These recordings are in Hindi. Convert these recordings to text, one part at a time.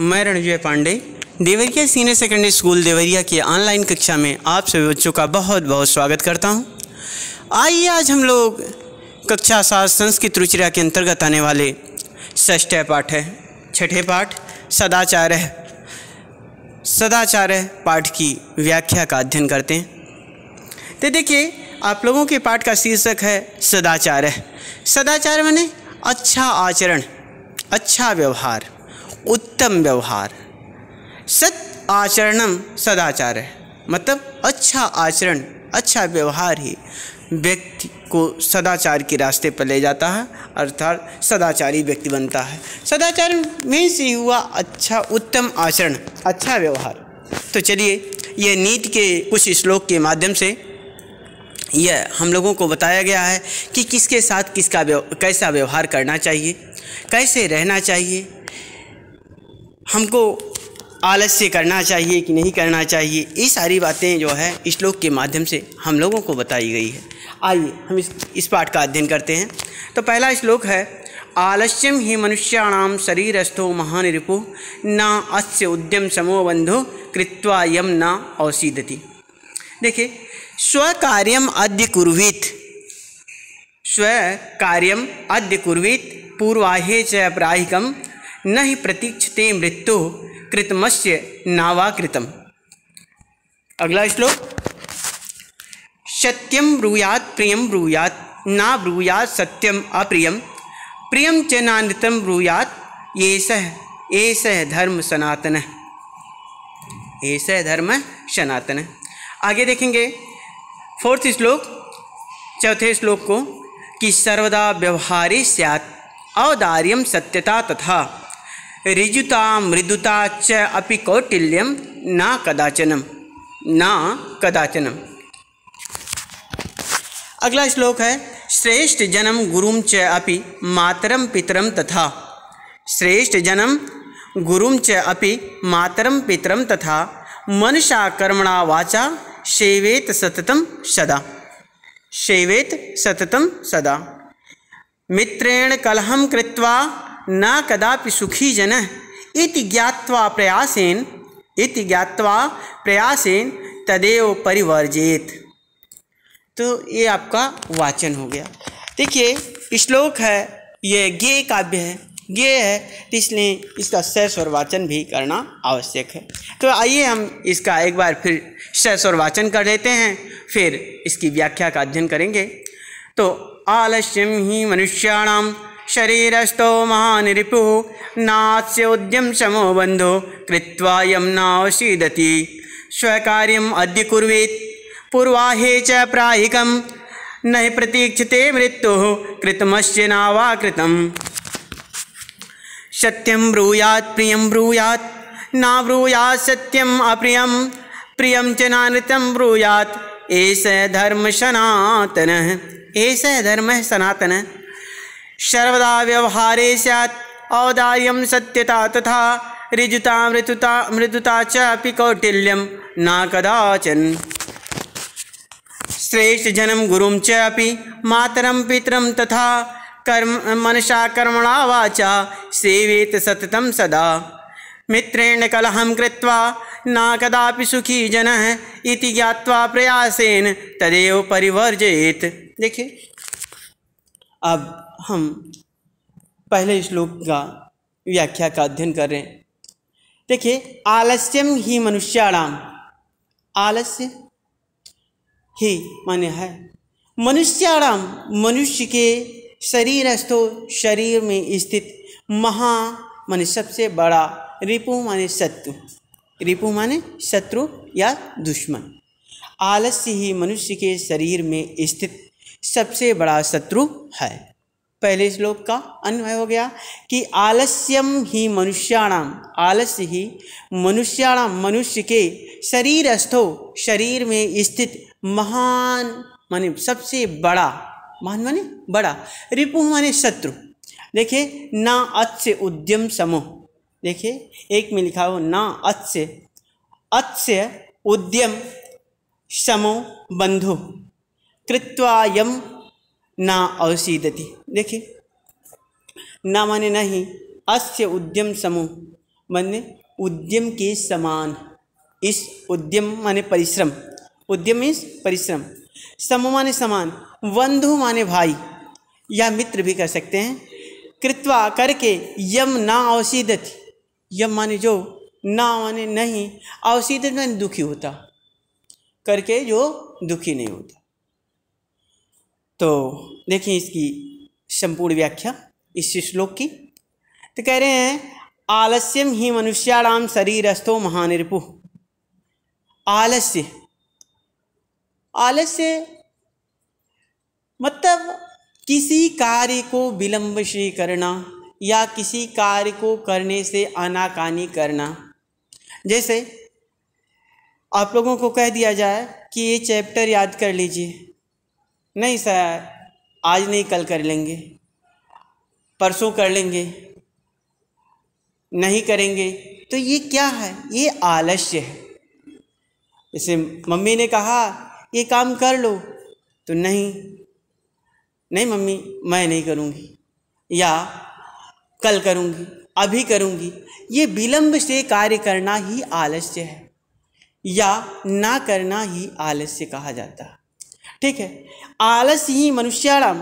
मैं Ranjay Pandey Deoria senior secondary school Deoria के ऑनलाइन कक्षा में आप सभी बच्चों का बहुत बहुत स्वागत करता हूँ आइए आज हम लोग कक्षा सात संस्कृत रुचिरा के अंतर्गत आने वाले ष्ठ पाठ है छठे पाठ सदाचार है सदाचार है पाठ की व्याख्या का अध्ययन करते हैं तो देखिए आप लोगों के पाठ का शीर्षक है सदाचार है सदाचार माने अच्छा आचरण अच्छा व्यवहार उत्तम व्यवहार सत आचरणम सदाचार है मतलब अच्छा आचरण अच्छा व्यवहार ही व्यक्ति को सदाचार के रास्ते पर ले जाता है अर्थात सदाचारी व्यक्ति बनता है सदाचार में से हुआ अच्छा उत्तम आचरण अच्छा व्यवहार तो चलिए यह नीति के कुछ श्लोक के माध्यम से यह हम लोगों को बताया गया है कि किसके साथ किसका व्यव, कैसा व्यवहार करना चाहिए कैसे रहना चाहिए हमको आलस्य करना चाहिए कि नहीं करना चाहिए ये सारी बातें जो है श्लोक के माध्यम से हम लोगों को बताई गई है आइए हम इस इस पाठ का अध्ययन करते हैं तो पहला श्लोक है आलस्यम ही मनुष्याणाम शरीरस्थो महान रिपु न अस्य उद्यम समो बंधो कृत्वा यम न अवसीदति देखिए कार्यम अद्य कुर्वीत स्व कार्यम अद्य कुर्वीत पूर्वाहे च अपराहिकम न ही प्रतीक्षते मृत्यु कृतमस्य नावाकृतम अगला श्लोक सत्यम ब्रूयात प्रियम ब्रूयात ना ब्रूयात सत्यम अप्रियम प्रियम च नानृतम ब्रूयात ये सह सह धर्म सनातन एस धर्म सनातन आगे देखेंगे फोर्थ श्लोक चौथे श्लोक को कि सर्वदा व्यवहारी स्यात् औदार्यम सत्यता तथा ऋजुता मृदुता ची कौटिल्य कौटिल्यम न कदाचनम न कदाचनम अगला श्लोक है श्रेष्ठ जनम गुरुम च अपि मातरम पितरम तथा श्रेष्ठ जनम गुरुम च अपि मातरम पितरम तथा मनसा कर्मणा वाचा शेवेत सततम सदा शेवेत सततम सदा मित्रेण कलहम कृत्वा न कदापि सुखी जन इति ज्ञावा प्रयासेन इति ज्ञावा प्रयासेन तदेव परिवर्जित तो ये आपका वाचन हो गया देखिए श्लोक है ये गे काव्य है गे है तो इसलिए इसका सहस्वर वाचन भी करना आवश्यक है तो आइए हम इसका एक बार फिर सहस्वर वाचन कर लेते हैं फिर इसकी व्याख्या का अध्ययन करेंगे तो आलस्यम ही मनुष्याणाम शरीरस्थो महानिपु नास्योद्यम शमो बन्धो कृत्वा यम नावसीदति स्वकार्यम् अद्य कुर्वीत् पूर्वाहे च प्राहिकं न हि प्रतीक्षते मृत्युः कृतमस्य नावा कृतं सत्यं ब्रूयात् प्रियं ब्रूया न ब्रूयात् सत्यम् अप्रियं प्रियं च नानृतं धर्म सनातन धर्मसनातनः धर्म सनातन सनातनः सर्वदा व्यवहारे सैत् औदार्य सत्यता तथा ऋजुता मृतुता मृदुता च कौटिल्यम न कदाचन श्रेष्ठ जनम गुरु च मातरम पितरम तथा कर्म मनसा कर्मणा वाचा सेवेत सतत सदा मित्रेण कलह कृत्वा न कदापि सुखी जन इति ज्ञावा प्रयासेन तदेव परिवर्जयेत देखिए अब हम पहले श्लोक का व्याख्या का अध्ययन कर रहे हैं देखिए आलस्यम ही मनुष्याणाम आलस्य ही माने है मनुष्याणाम मनुष्य के शरीरस्थो शरीर में स्थित महा माने सबसे बड़ा रिपु माने शत्रु रिपु माने शत्रु या दुश्मन आलस्य ही मनुष्य के शरीर में स्थित सबसे बड़ा शत्रु है पहले श्लोक का अन्वय हो गया कि आलस्यम ही मनुष्याणाम आलस्य ही मनुष्याणाम मनुष्य के शरीर स्थो शरीर में स्थित महान माने सबसे बड़ा महान माने बड़ा रिपु माने शत्रु देखिए ना अत्स्य उद्यम समूह देखिए एक में लिखा हो ना अत्स्य अत्स्य उद्यम समो बंधु कृत्वा यम ना अवसीदति देखिए ना माने नहीं अस्य उद्यम समूह माने उद्यम के समान इस उद्यम माने परिश्रम उद्यम इस परिश्रम समूह माने समान बंधु माने भाई या मित्र भी कह सकते हैं कृत्वा करके यम ना अवसीदति यम माने जो ना माने नहीं अवसीदत माने दुखी होता करके जो दुखी नहीं होता तो देखें इसकी संपूर्ण व्याख्या इस श्लोक की तो कह रहे हैं आलस्यम ही मनुष्याणाम शरीरस्थो महानिरपु आलस्य आलस्य मतलब किसी कार्य को विलंब से करना या किसी कार्य को करने से आनाकानी करना जैसे आप लोगों को कह दिया जाए कि ये चैप्टर याद कर लीजिए नहीं सर आज नहीं कल कर लेंगे परसों कर लेंगे नहीं करेंगे तो ये क्या है ये आलस्य है जैसे मम्मी ने कहा ये काम कर लो तो नहीं नहीं मम्मी मैं नहीं करूँगी या कल करूँगी अभी करूँगी ये विलम्ब से कार्य करना ही आलस्य है या ना करना ही आलस्य कहा जाता है ठीक है आलस ही मनुष्याणाम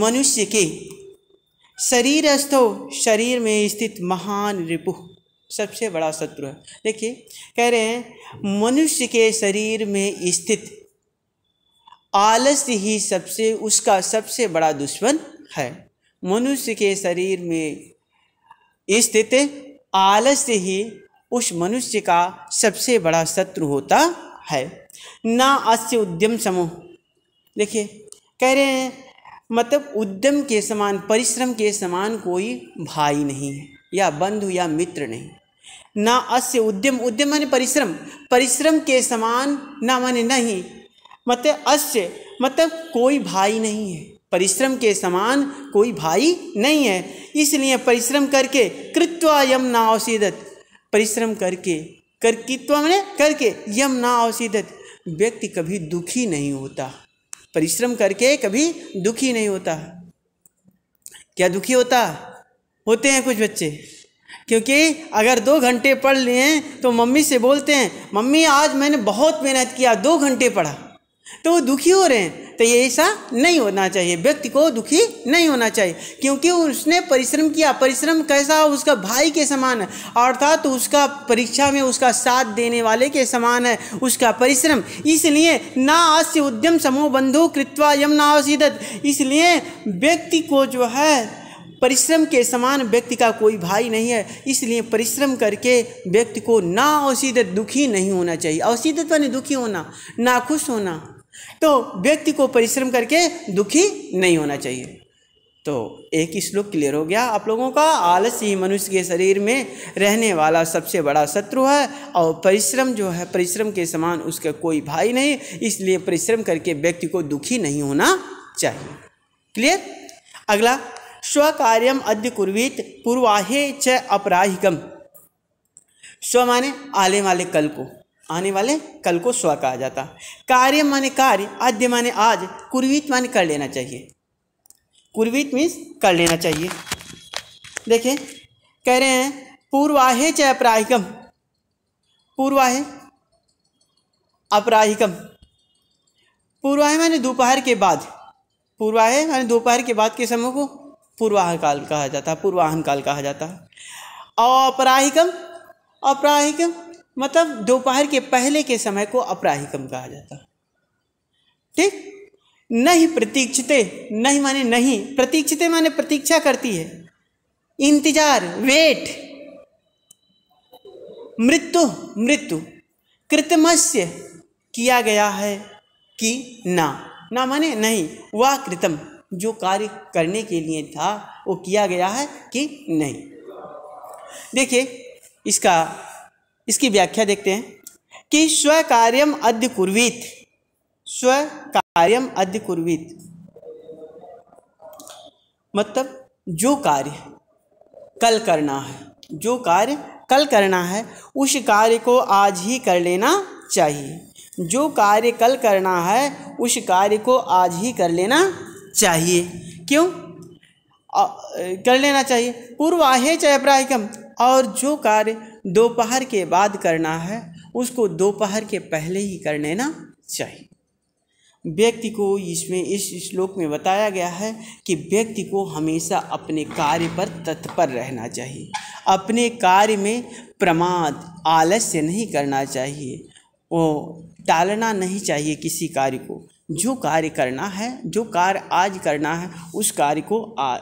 मनुष्य के शरीरस्थो शरीर में स्थित महान रिपु सबसे बड़ा शत्रु है देखिए कह रहे हैं मनुष्य के शरीर में स्थित आलस ही सबसे उसका सबसे बड़ा दुश्मन है मनुष्य के शरीर में स्थित आलस ही उस मनुष्य का सबसे बड़ा शत्रु होता है ना अस्य उद्यम समूह देखिए कह रहे हैं मतलब उद्यम के समान परिश्रम के समान कोई भाई नहीं है या बंधु या मित्र नहीं ना अस्य उद्यम उद्यम माने परिश्रम परिश्रम के समान ना माने नहीं मतलब अस्य मतलब कोई भाई नहीं है परिश्रम के समान कोई भाई नहीं है इसलिए परिश्रम करके कृत्वा यम ना अवसीदत परिश्रम करके कर कृत्वा मैंने करके यम ना अवसीदत व्यक्ति कभी दुखी नहीं होता परिश्रम करके कभी दुखी नहीं होता क्या दुखी होता होते हैं कुछ बच्चे क्योंकि अगर दो घंटे पढ़ लिए तो मम्मी से बोलते हैं मम्मी आज मैंने बहुत मेहनत किया दो घंटे पढ़ा तो वो दुखी हो रहे हैं तो ये ऐसा नहीं होना चाहिए व्यक्ति को दुखी नहीं होना चाहिए क्योंकि उसने परिश्रम किया परिश्रम कैसा उसका भाई के समान है अर्थात तो उसका परीक्षा में उसका साथ देने वाले के समान है उसका परिश्रम इसलिए ना अस्य उद्यम समूह बंधु कृत्वा यम ना असीदत इसलिए व्यक्ति को जो है परिश्रम के समान व्यक्ति का कोई भाई नहीं है इसलिए परिश्रम करके व्यक्ति को ना औसीदत दुखी नहीं होना चाहिए औसीदत मानी दुखी होना ना खुश होना तो व्यक्ति को परिश्रम करके दुखी नहीं होना चाहिए तो एक ही श्लोक क्लियर हो गया आप लोगों का आलस ही मनुष्य के शरीर में रहने वाला सबसे बड़ा शत्रु है और परिश्रम जो है परिश्रम के समान उसका कोई भाई नहीं इसलिए परिश्रम करके व्यक्ति को दुखी नहीं होना चाहिए क्लियर अगला कार्यम अद्य कुर्वीत पूर्वाहे च अपराहिकम स्व माने आले वाले कल को आने वाले कल को स्व कहा जाता कार्य माने कार्य आद्य माने आज कुर्वीत माने कर लेना चाहिए कुर्वीत मीन्स कर लेना चाहिए देखिए कह रहे हैं पूर्वाहे च अपराहिकम पूर्वाहे अपराहिकम पूर्वाहे माने दोपहर के बाद पूर्वाहे माने दोपहर के बाद के समय को पूर्वाह काल कहा जाता है पूर्वाहन काल कहा जाता है अपराहिकम अपराहिकम मतलब दोपहर के पहले के समय को अपराहिकम कहा जाता ठीक नहीं प्रतीक्षित नहीं माने नहीं प्रतीक्षित माने प्रतीक्षा करती है इंतजार वेट मृत्यु मृत्यु कृतमस्य किया गया है कि ना ना माने नहीं वह कृतम जो कार्य करने के लिए था वो किया गया है कि नहीं देखिए इसका इसकी व्याख्या देखते हैं कि स्व कार्यम अद्य कुर्वीत स्व कार्यम अद्य कुर्वीत मतलब जो कार्य कल करना है जो कार्य कल करना है उस कार्य को आज ही कर लेना चाहिए जो कार्य कल करना है उस कार्य को आज ही कर लेना चाहिए क्यों आ, कर लेना चाहिए पूर्व आहे चाहे अपराहिकम और जो कार्य दोपहर के बाद करना है उसको दोपहर के पहले ही कर लेना चाहिए व्यक्ति को इसमें इस श्लोक में बताया गया है कि व्यक्ति को हमेशा अपने कार्य पर तत्पर रहना चाहिए अपने कार्य में प्रमाद आलस्य नहीं करना चाहिए वो टालना नहीं चाहिए किसी कार्य को जो कार्य करना है जो कार्य आज करना है उस कार्य को आ,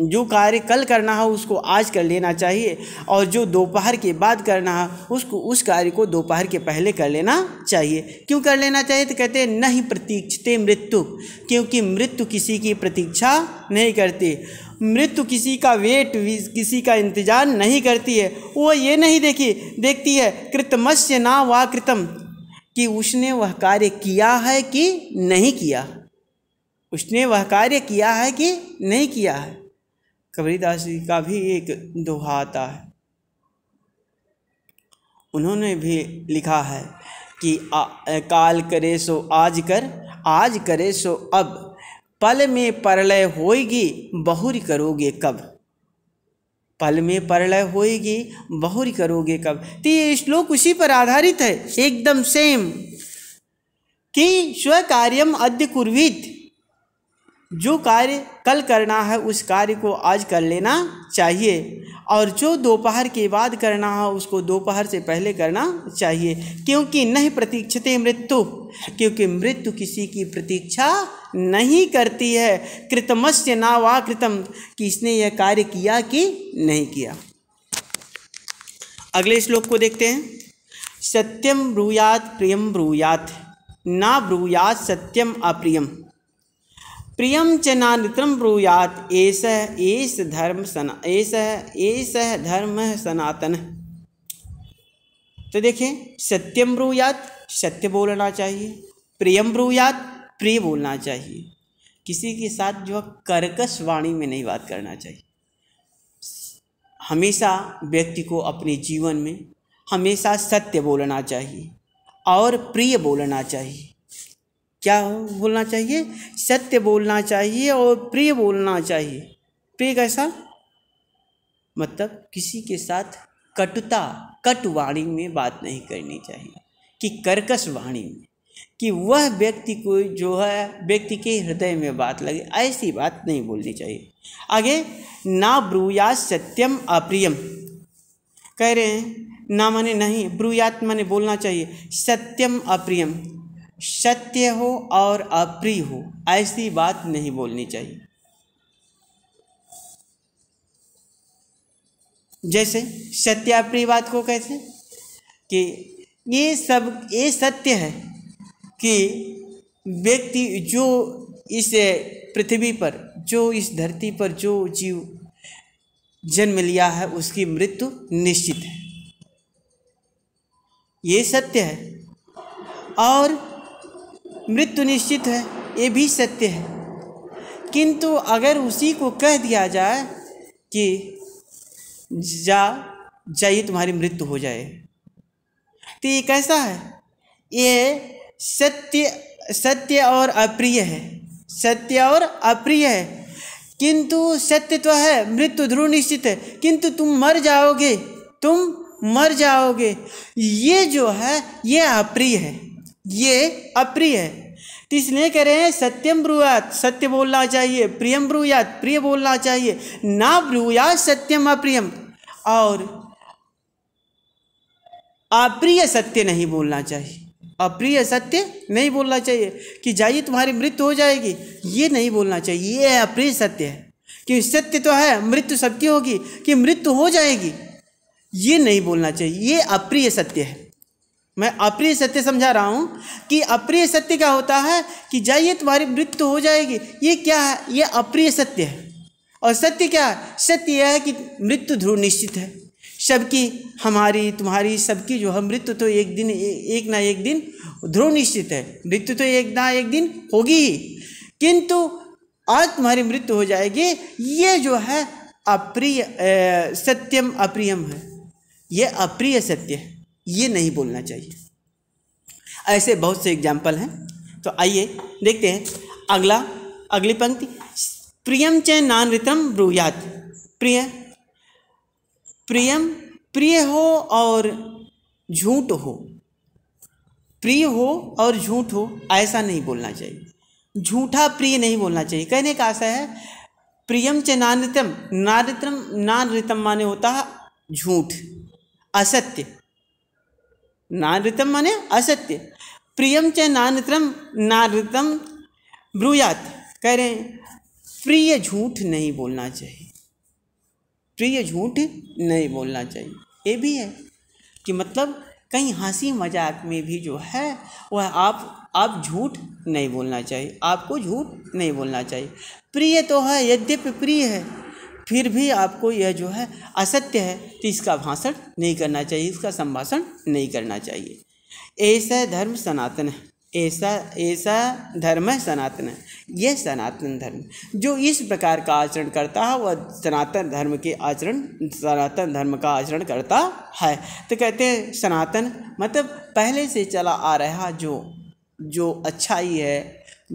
जो कार्य कल करना हो उसको आज कर लेना चाहिए और जो दोपहर के बाद करना हो उसको उस कार्य को दोपहर के पहले कर लेना चाहिए क्यों कर लेना चाहिए तो कहते हैं नहीं प्रतीक्षते मृत्यु क्योंकि मृत्यु किसी की प्रतीक्षा नहीं करती मृत्यु किसी का वेट किसी का इंतजार नहीं करती है वो ये नहीं देखी देखती है कृतमस्य ना वा कृतम कि उसने वह कार्य किया है कि नहीं किया उसने वह कार्य किया है कि नहीं किया है कबीरदास जी का भी एक दोहा आता है उन्होंने भी लिखा है कि आ, काल करे सो आज कर आज करे सो अब पल में परलय होएगी बहुरी करोगे कब पल में परलय होएगी बहुरी करोगे कब तो ये श्लोक उसी पर आधारित है एकदम सेम कि स्व कार्यम अद्य कुर्वीत जो कार्य कल करना है उस कार्य को आज कर लेना चाहिए और जो दोपहर के बाद करना है उसको दोपहर से पहले करना चाहिए क्योंकि नहीं प्रतीक्षते मृत्यु क्योंकि मृत्यु किसी की प्रतीक्षा नहीं करती है कृतमस्य ना वा कृतम कि इसने यह कार्य किया कि नहीं किया अगले श्लोक को देखते हैं सत्यम ब्रूयात प्रियम ब्रूयात ना ब्रूयात सत्यम अप्रियम प्रियम च नानितरम ब्रूयात एस एस धर्म सना एस एस धर्म सनातन तो देखें सत्यम ब्रूयात सत्य बोलना चाहिए प्रियम ब्रूयात प्रिय बोलना चाहिए किसी के साथ जो कर्कश वाणी में नहीं बात करना चाहिए हमेशा व्यक्ति को अपने जीवन में हमेशा सत्य बोलना चाहिए और प्रिय बोलना चाहिए क्या बोलना चाहिए सत्य बोलना चाहिए और प्रिय बोलना चाहिए प्रिय कैसा मतलब किसी के साथ कटुता कट वाणी में बात नहीं करनी चाहिए कि कर्कश वाणी में कि वह व्यक्ति को जो है व्यक्ति के हृदय में बात लगे ऐसी बात नहीं बोलनी चाहिए आगे ना ब्रूयात सत्यम अप्रियम कह रहे हैं ना माने नहीं ब्रूयात माने बोलना चाहिए सत्यम अप्रियम सत्य हो और अप्रिय हो ऐसी बात नहीं बोलनी चाहिए जैसे सत्याप्रिय बात को कैसे कि ये सब ये सत्य है कि व्यक्ति जो इस पृथ्वी पर जो इस धरती पर जो जीव जन्म लिया है उसकी मृत्यु निश्चित है ये सत्य है और मृत्यु निश्चित है ये भी सत्य है किंतु अगर उसी को कह दिया जाए कि जा जाइए तुम्हारी मृत्यु हो जाए तो ये कैसा है ये सत्य सत्य और अप्रिय है सत्य और अप्रिय है किंतु सत्य तो है मृत्यु ध्रुव निश्चित है किंतु तुम मर जाओगे तुम मर जाओगे ये जो है ये अप्रिय है ये अप्रिय है तो इसलिए कह रहे हैं सत्यम ब्रूयात सत्य बोलना चाहिए प्रियम ब्रूयात प्रिय बोलना चाहिए ना ब्रूयात सत्यम अप्रियम और अप्रिय सत्य नहीं बोलना चाहिए अप्रिय सत्य नहीं बोलना चाहिए कि जाइए तुम्हारी मृत्यु हो जाएगी ये नहीं बोलना चाहिए ये अप्रिय सत्य है कि सत्य तो है मृत्यु सबकी होगी कि मृत्यु हो जाएगी ये नहीं बोलना चाहिए ये अप्रिय सत्य है मैं अप्रिय सत्य समझा रहा हूँ कि अप्रिय सत्य क्या होता है कि जाइए तुम्हारी मृत्यु हो जाएगी ये क्या है ये अप्रिय सत्य है और सत्य क्या है सत्य यह है कि मृत्यु ध्रुव निश्चित है सबकी हमारी तुम्हारी सबकी जो है मृत्यु तो एक दिन एक ना एक दिन ध्रुव निश्चित है मृत्यु तो एक ना एक दिन होगी ही किंतु आज तुम्हारी मृत्यु हो जाएगी ये जो है अप्रिय सत्यम अप्रियम है ये अप्रिय सत्य है ये नहीं बोलना चाहिए ऐसे बहुत से एग्जाम्पल हैं तो आइए देखते हैं अगला अगली पंक्ति प्रियम च रितम ब्रुयात प्रिय प्रियम प्रिय हो और झूठ हो प्रिय हो और झूठ हो ऐसा नहीं बोलना चाहिए झूठा प्रिय नहीं बोलना चाहिए कहने का आशा है प्रियम च रितम नान रितम माने होता है झूठ असत्य नानृतम माने असत्य प्रियम च नानृतम नानृतम ब्रूयात कह रहे हैं प्रिय झूठ नहीं बोलना चाहिए प्रिय झूठ नहीं बोलना चाहिए ये भी है कि मतलब कहीं हंसी मजाक में भी जो है वह आप आप झूठ नहीं बोलना चाहिए आपको झूठ नहीं बोलना चाहिए प्रिय तो है यद्यपि प्रिय है फिर भी आपको यह जो है असत्य है तो इसका भाषण नहीं करना चाहिए इसका संभाषण नहीं करना चाहिए ऐसा धर्म सनातन है ऐसा ऐसा धर्म है सनातन है यह सनातन धर्म जो इस प्रकार का आचरण करता है वह सनातन धर्म के आचरण सनातन धर्म का आचरण करता है तो कहते हैं सनातन मतलब पहले से चला आ रहा जो जो अच्छाई है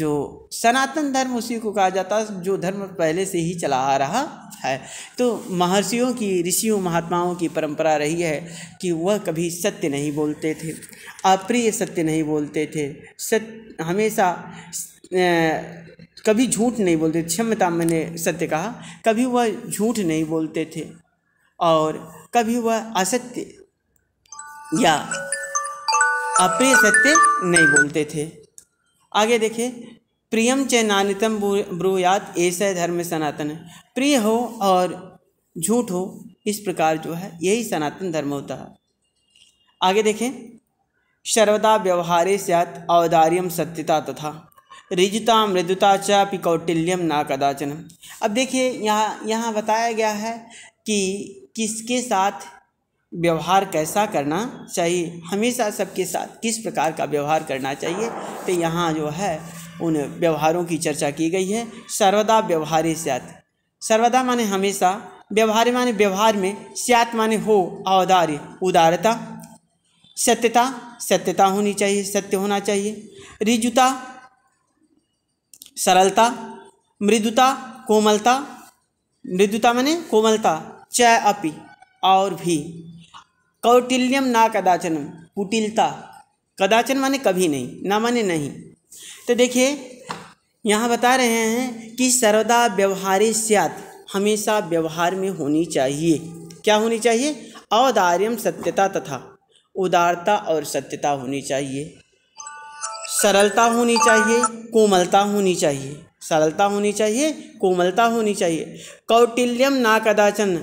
जो सनातन धर्म उसी को कहा जाता है जो धर्म पहले से ही चला आ रहा है तो महर्षियों की ऋषियों महात्माओं की परंपरा रही है कि वह कभी सत्य नहीं बोलते थे अप्रिय सत्य नहीं बोलते थे सत्य हमेशा कभी झूठ नहीं बोलते क्षमता मैंने सत्य कहा कभी वह झूठ नहीं बोलते थे और कभी वह असत्य या अप्रिय सत्य नहीं बोलते थे आगे देखें प्रियम च नानितम ब्रूयात ऐसा धर्म सनातन है प्रिय हो और झूठ हो इस प्रकार जो है यही सनातन धर्म होता है आगे देखें सर्वदा व्यवहारे सैत औदार्यम सत्यता तथा रिजुता मृदुता चापि कौटिल्यम ना कदाचन अब देखिए यहाँ यहाँ बताया गया है कि किसके साथ व्यवहार कैसा करना चाहिए हमेशा सबके साथ किस प्रकार का व्यवहार करना चाहिए तो यहाँ जो है उन व्यवहारों की चर्चा की गई है सर्वदा व्यवहार स्यात सर्वदा माने हमेशा व्यवहार माने व्यवहार में स्यात माने हो औदार्य उदारता सत्यता सत्यता होनी चाहिए सत्य होना चाहिए रिजुता सरलता मृदुता कोमलता मृदुता माने कोमलता च अपि और भी कौटिल्यम ना कदाचनम कुटिलता कदाचन माने कभी नहीं ना माने नहीं तो देखिए यहाँ बता रहे हैं कि सर्वदा व्यवहार स्यात हमेशा व्यवहार में होनी चाहिए क्या होनी चाहिए औदार्यम सत्यता तथा उदारता और सत्यता होनी चाहिए सरलता होनी चाहिए कोमलता होनी चाहिए सरलता होनी चाहिए कोमलता होनी चाहिए कौटिल्यम ना कदाचन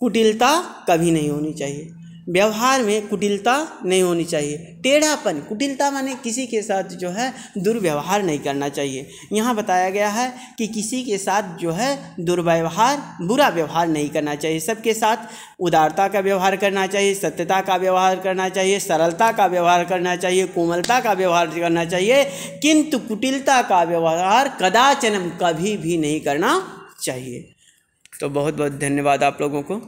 कुटिलता कभी नहीं होनी चाहिए व्यवहार में कुटिलता नहीं होनी चाहिए टेढ़ापन कुटिलता माने किसी के साथ जो है दुर्व्यवहार नहीं करना चाहिए यहाँ बताया गया है कि किसी के साथ जो है दुर्व्यवहार बुरा व्यवहार नहीं करना चाहिए सबके साथ उदारता का व्यवहार करना चाहिए सत्यता का व्यवहार करना चाहिए सरलता का व्यवहार करना चाहिए कोमलता का व्यवहार करना चाहिए किंतु कुटिलता का व्यवहार कदाचन कभी भी नहीं करना चाहिए तो बहुत बहुत धन्यवाद आप लोगों को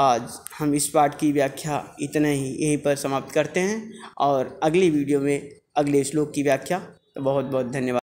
आज हम इस पाठ की व्याख्या इतने ही यहीं पर समाप्त करते हैं और अगली वीडियो में अगले श्लोक की व्याख्या तो बहुत बहुत धन्यवाद